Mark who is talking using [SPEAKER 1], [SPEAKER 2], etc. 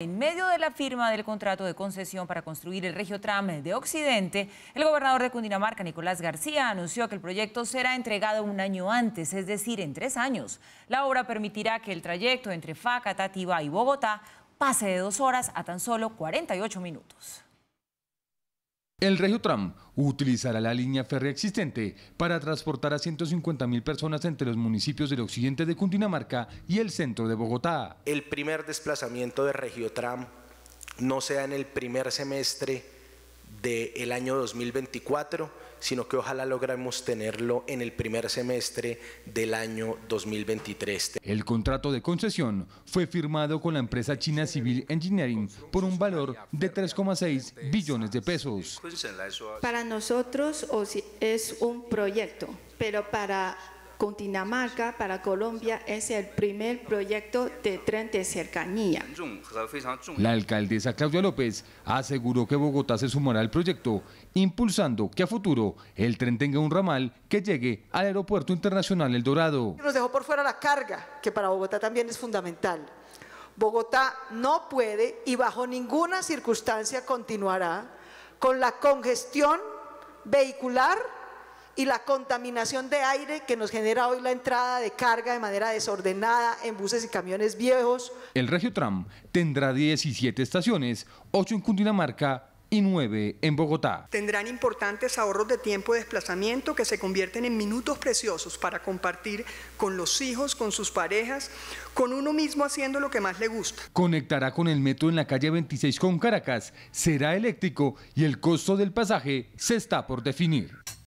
[SPEAKER 1] En medio de la firma del contrato de concesión para construir el Regio Tram de Occidente, el gobernador de Cundinamarca, Nicolás García, anunció que el proyecto será entregado un año antes, es decir, en tres años. La obra permitirá que el trayecto entre Facatativá y Bogotá pase de dos horas a tan solo 48 minutos.
[SPEAKER 2] El Regiotram utilizará la línea férrea existente para transportar a 150.000 personas entre los municipios del occidente de Cundinamarca y el centro de Bogotá.
[SPEAKER 3] El primer desplazamiento de Regiotram no sea en el primer semestre del año 2024, sino que ojalá logremos tenerlo en el primer semestre del año 2023.
[SPEAKER 2] El contrato de concesión fue firmado con la empresa china Civil Engineering por un valor de 3,6 billones de pesos. E para
[SPEAKER 4] nosotros es un proyecto, pero para Cundinamarca para Colombia es el primer proyecto de tren de cercanía.
[SPEAKER 2] La alcaldesa Claudia López aseguró que Bogotá se sumará al proyecto, impulsando que a futuro el tren tenga un ramal que llegue al Aeropuerto Internacional El Dorado. Nos
[SPEAKER 4] dejó por fuera la carga, que para Bogotá también es fundamental. Bogotá no puede y bajo ninguna circunstancia continuará con la congestión vehicular y la contaminación de aire que nos genera hoy la entrada de carga de manera desordenada en buses y camiones viejos.
[SPEAKER 2] El Regio Tram tendrá 17 estaciones, 8 en Cundinamarca y 9 en Bogotá.
[SPEAKER 4] Tendrán importantes ahorros de tiempo de desplazamiento que se convierten en minutos preciosos para compartir con los hijos, con sus parejas, con uno mismo haciendo lo que más le gusta.
[SPEAKER 2] Conectará con el metro en la calle 26 con Caracas, será eléctrico y el costo del pasaje se está por definir.